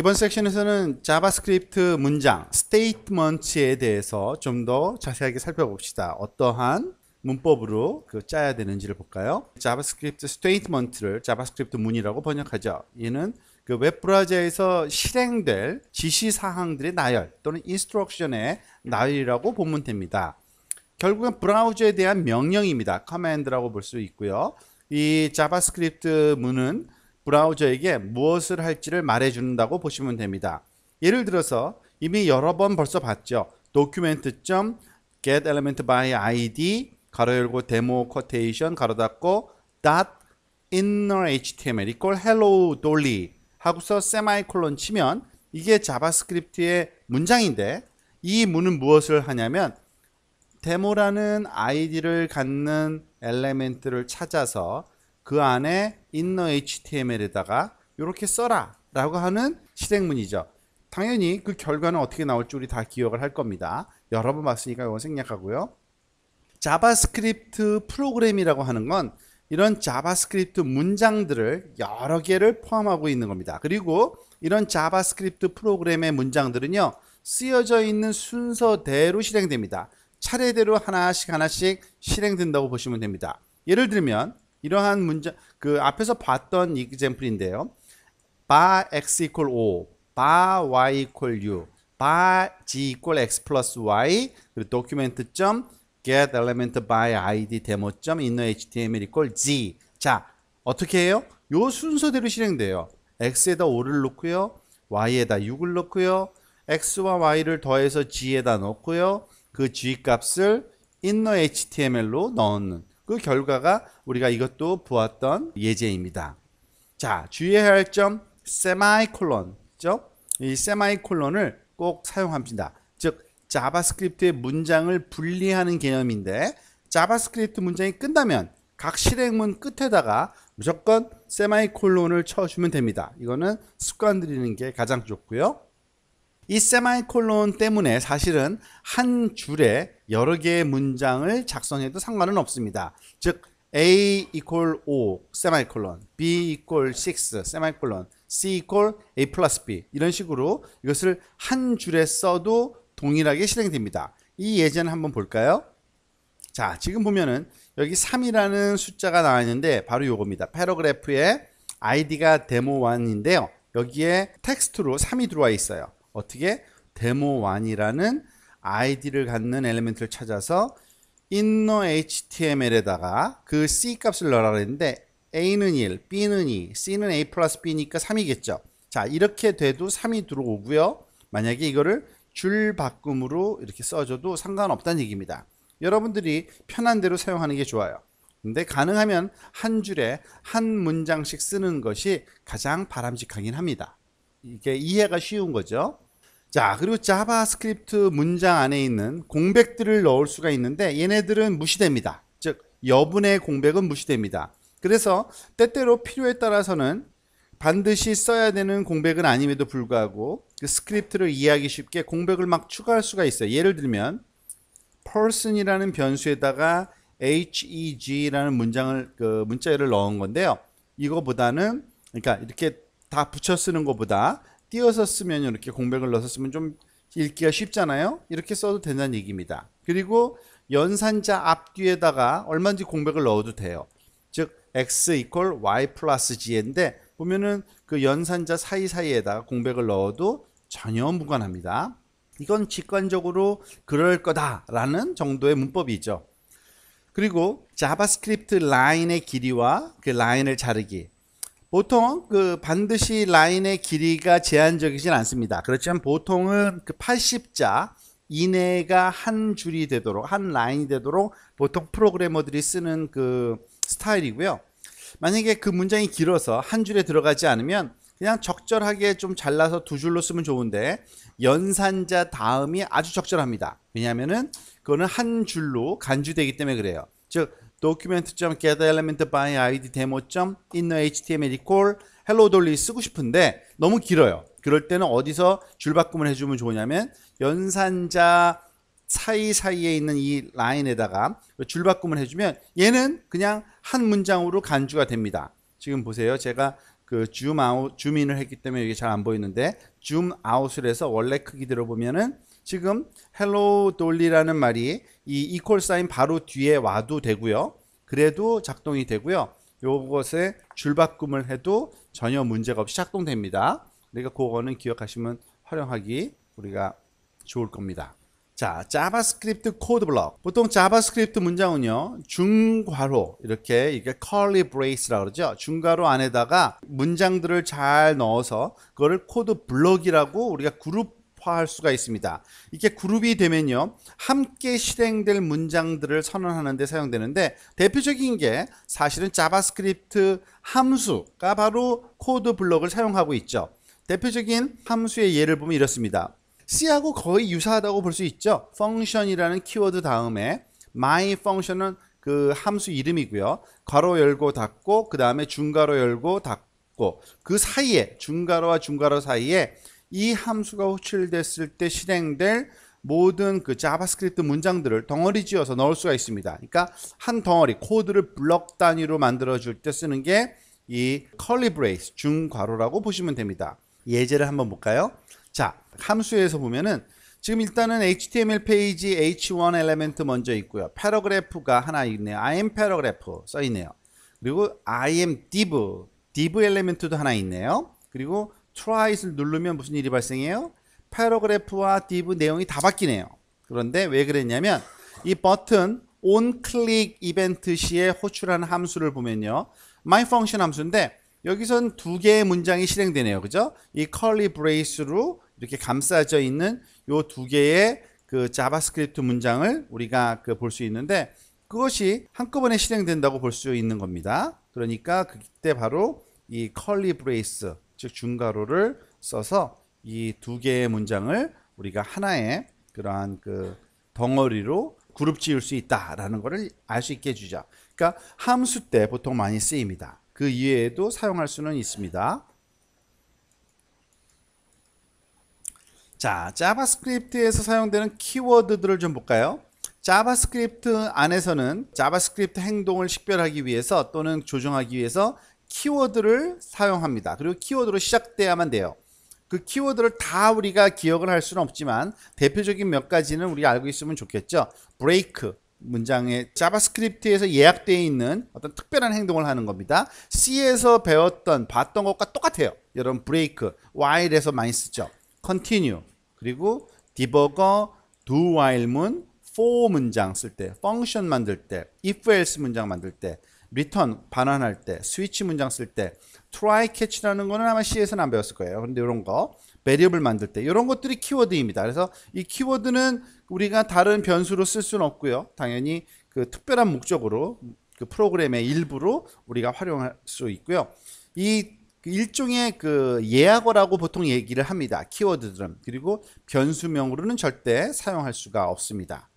이번 섹션에서는 자바스크립트 문장 s t a t e m e n t 에 대해서 좀 더 자세하게 살펴봅시다. 어떠한 문법으로 그 짜야 되는지를 볼까요? 자바스크립트 statement를 자바스크립트 문이라고 번역하죠. 얘는 그 웹브라우저에서 실행될 지시사항들의 나열 또는 인스트럭션의 나열이라고 보면 됩니다. 결국은 브라우저에 대한 명령입니다. 커맨드라고 볼 수 있고요. 이 자바스크립트 문은 브라우저에게 무엇을 할지를 말해준다고 보시면 됩니다. 예를 들어서 이미 여러 번 벌써 봤죠. document.get element by id 가로 열고 demo q u 가로 닫고 dot inner html 이퀄 hello dolly 하고서 세마이콜론 치면 이게 자바스크립트의 문장인데 이 문은 무엇을 하냐면 데모라는 아이디를 갖는 엘레멘트를 찾아서 그 안에 inner HTML에다가 이렇게 써라 라고 하는 실행문이죠. 당연히 그 결과는 어떻게 나올지 우리 다 기억을 할 겁니다. 여러 번 봤으니까 이건 생략하고요. 자바스크립트 프로그램이라고 하는 건 이런 자바스크립트 문장들을 여러 개를 포함하고 있는 겁니다. 그리고 이런 자바스크립트 프로그램의 문장들은요. 쓰여져 있는 순서대로 실행됩니다. 차례대로 하나씩 하나씩 실행된다고 보시면 됩니다. 예를 들면 이러한 문제 그 앞에서 봤던 이그젠플인데요. 바 x equal 5, 바 y equal u, 바 g equal x plus y, 그리고 document 점 get element by id demo 점 inner html equal g. 자 어떻게 해요? 요 순서대로 실행돼요. x에다 5를 넣고요, y에다 6을 넣고요, x와 y를 더해서 g에다 넣고요, 그 g 값을 inner html로 넣는. 그 결과가 우리가 이것도 보았던 예제입니다. 자, 주의해야 할 점 세마이콜론, 죠이 세마이콜론을 꼭 사용합니다. 즉 자바스크립트의 문장을 분리하는 개념인데 자바스크립트 문장이 끝나면 각 실행문 끝에다가 무조건 세마이콜론을 쳐주면 됩니다. 이거는 습관 들이는 게 가장 좋고요. 이 세마이콜론 때문에 사실은 한 줄에 여러 개의 문장을 작성해도 상관은 없습니다. 즉 A equal 5 세마이콜론 B equal 6 세마이콜론 C equal A plus B 이런 식으로 이것을 한 줄에 써도 동일하게 실행됩니다. 이 예제는 한번 볼까요? 자 지금 보면은 여기 3이라는 숫자가 나와 있는데 바로 요겁니다. 패러그래프의 i d 가 데모1인데요. 여기에 텍스트로 3이 들어와 있어요. 어떻게 데모1이라는 아이디를 갖는 엘리멘트를 찾아서 i n n e html에다가 그 c 값을 넣으라 그랬는데 a는 1, b는 2, c는 a 플러스 b니까 3이겠죠. 자 이렇게 돼도 3이 들어오고요. 만약에 이거를 줄 바꿈으로 이렇게 써줘도 상관없다는 얘기입니다. 여러분들이 편한 대로 사용하는 게 좋아요. 근데 가능하면 한 줄에 한 문장씩 쓰는 것이 가장 바람직하긴 합니다. 이게 이해가 쉬운 거죠. 자 그리고 자바스크립트 문장 안에 있는 공백들을 넣을 수가 있는데 얘네들은 무시됩니다 즉 여분의 공백은 무시됩니다 그래서 때때로 필요에 따라서는 반드시 써야 되는 공백은 아님에도 불구하고 그 스크립트를 이해하기 쉽게 공백을 막 추가할 수가 있어요 예를 들면 person이라는 변수에다가 heg라는 문장을 그문자를 넣은 건데요 이거보다는 그러니까 이렇게 다 붙여 쓰는 것보다 띄어서 쓰면 이렇게 공백을 넣어서 쓰면 좀 읽기가 쉽잖아요. 이렇게 써도 된다는 얘기입니다. 그리고 연산자 앞뒤에다가 얼마든지 공백을 넣어도 돼요. 즉 x equal y 플러스 g인데 보면은 그 연산자 사이사이에다가 공백을 넣어도 전혀 무관합니다. 이건 직관적으로 그럴 거다라는 정도의 문법이죠. 그리고 자바스크립트 라인의 길이와 그 라인을 자르기 보통 그 반드시 라인의 길이가 제한적이진 않습니다. 그렇지만 보통은 그 80자 이내가 한 줄이 되도록 한 라인이 되도록 보통 프로그래머들이 쓰는 그 스타일이고요. 만약에 그 문장이 길어서 한 줄에 들어가지 않으면 그냥 적절하게 좀 잘라서 두 줄로 쓰면 좋은데 연산자 다음이 아주 적절합니다. 왜냐하면은 그거는 한 줄로 간주되기 때문에 그래요. 즉 document.getElementById demo.innerHTML equal hello 돌리 쓰고 싶은데 너무 길어요. 그럴 때는 어디서 줄바꿈을 해주면 좋으냐면 연산자 사이사이에 있는 이 라인에다가 줄바꿈을 해주면 얘는 그냥 한 문장으로 간주가 됩니다. 지금 보세요. 제가 그 줌 아웃, 줌인을 했기 때문에 이게 잘 안 보이는데 줌 아웃을 해서 원래 크기 들어보면은 지금 hello dolly라는 말이 이 equal sign 바로 뒤에 와도 되고요. 그래도 작동이 되고요. 요것에 줄바꿈을 해도 전혀 문제가 없이 작동됩니다. 그러니까 그거는 기억하시면 활용하기 우리가 좋을 겁니다. 자, 자바스크립트 코드 블럭. 보통 자바스크립트 문장은요, 중괄호, 이렇게, 이게 curly brace라고 그러죠. 중괄호 안에다가 문장들을 잘 넣어서, 그거를 코드 블럭이라고 우리가 그룹 포할 수가 있습니다. 이게 그룹이 되면요. 함께 실행될 문장들을 선언하는 데 사용되는데 대표적인 게 사실은 자바스크립트 함수가 바로 코드 블록을 사용하고 있죠. 대표적인 함수의 예를 보면 이렇습니다. C하고 거의 유사하다고 볼 수 있죠. function이라는 키워드 다음에 my function은 그 함수 이름이고요. 괄호 열고 닫고 그 다음에 중괄호 열고 닫고 그 사이에 중괄호와 중괄호 사이에 이 함수가 호출됐을 때 실행될 모든 그 자바스크립트 문장들을 덩어리 지어서 넣을 수가 있습니다. 그러니까 한 덩어리 코드를 블럭 단위로 만들어 줄 때 쓰는 게 이 curly b r a 중괄호라고 보시면 됩니다. 예제를 한번 볼까요? 자, 함수에서 보면은 지금 일단은 HTML 페이지 H1 엘리먼트 먼저 있고요. 패러그래프가 하나 있네요. im 패러그래프 써 있네요. 그리고 im div, div 엘리먼트도 하나 있네요. 그리고 트라이를 스 누르면 무슨 일이 발생해요? 패러그래프와 d i 내용이 다 바뀌네요. 그런데 왜 그랬냐면 이 버튼 onClick 이벤트 시에 호출한 함수를 보면요. myfunction 함수인데 여기선 두 개의 문장이 실행되네요. 그죠? 이 curly brace로 이렇게 감싸져 있는 이 두 개의 그 자바스크립트 문장을 우리가 그 볼 수 있는데 그것이 한꺼번에 실행된다고 볼 수 있는 겁니다. 그러니까 그때 바로 이 curly brace 즉 중괄호를 써서 이 두 개의 문장을 우리가 하나의 그러한 그 덩어리로 그룹 지을 수 있다라는 것을 알 수 있게 해주자. 그러니까 함수 때 보통 많이 쓰입니다. 그 이외에도 사용할 수는 있습니다. 자, 자바스크립트에서 사용되는 키워드들을 좀 볼까요? 자바스크립트 안에서는 자바스크립트 행동을 식별하기 위해서 또는 조정하기 위해서 키워드를 사용합니다. 그리고 키워드로 시작돼야만 돼요. 그 키워드를 다 우리가 기억을 할 수는 없지만 대표적인 몇 가지는 우리 알고 있으면 좋겠죠. 브레이크 문장에 자바스크립트에서 예약되어 있는 어떤 특별한 행동을 하는 겁니다. C에서 배웠던 봤던 것과 똑같아요. 여러분 브레이크 while에서 많이 쓰죠. continue 그리고 디버거, do while문, for 문장 쓸 때, function 만들 때, if else 문장 만들 때 return 반환할 때 스위치 문장 쓸때 try catch라는 거는 아마 C에서는 안 배웠을 거예요. 근데 이런 거 매립을 만들 때 이런 것들이 키워드입니다. 그래서 이 키워드는 우리가 다른 변수로 쓸 수는 없고요. 당연히 그 특별한 목적으로 그 프로그램의 일부로 우리가 활용할 수 있고요. 이 그 일종의 그 예약어라고 보통 얘기를 합니다. 키워드들은 그리고 변수명으로는 절대 사용할 수가 없습니다.